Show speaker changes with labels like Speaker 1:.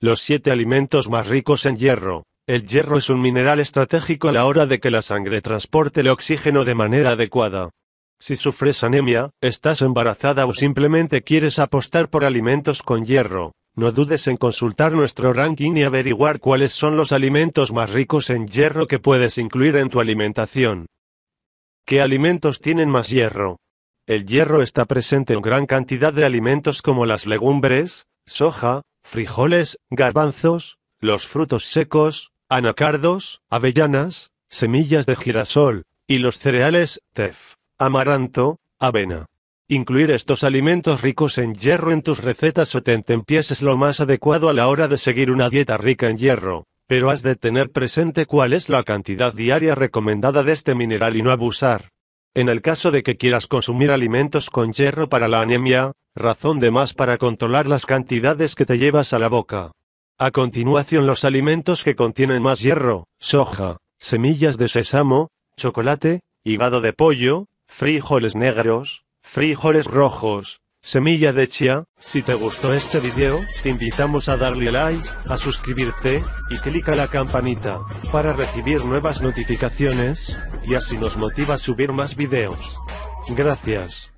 Speaker 1: Los siete alimentos más ricos en hierro. El hierro es un mineral estratégico a la hora de que la sangre transporte el oxígeno de manera adecuada. Si sufres anemia, estás embarazada o simplemente quieres apostar por alimentos con hierro, no dudes en consultar nuestro ranking y averiguar cuáles son los alimentos más ricos en hierro que puedes incluir en tu alimentación. ¿Qué alimentos tienen más hierro? El hierro está presente en gran cantidad de alimentos como las legumbres, soja, frijoles, garbanzos, los frutos secos, anacardos, avellanas, semillas de girasol, y los cereales, tef, amaranto, avena. Incluir estos alimentos ricos en hierro en tus recetas o tentempiés es lo más adecuado a la hora de seguir una dieta rica en hierro, pero has de tener presente cuál es la cantidad diaria recomendada de este mineral y no abusar. En el caso de que quieras consumir alimentos con hierro para la anemia, razón de más para controlar las cantidades que te llevas a la boca. A continuación los alimentos que contienen más hierro, soja, semillas de sésamo, chocolate, hígado de pollo, frijoles negros, frijoles rojos, Semilla de Chia, si te gustó este video, te invitamos a darle like, a suscribirte, y a la campanita, para recibir nuevas notificaciones, y así nos motiva a subir más videos. Gracias.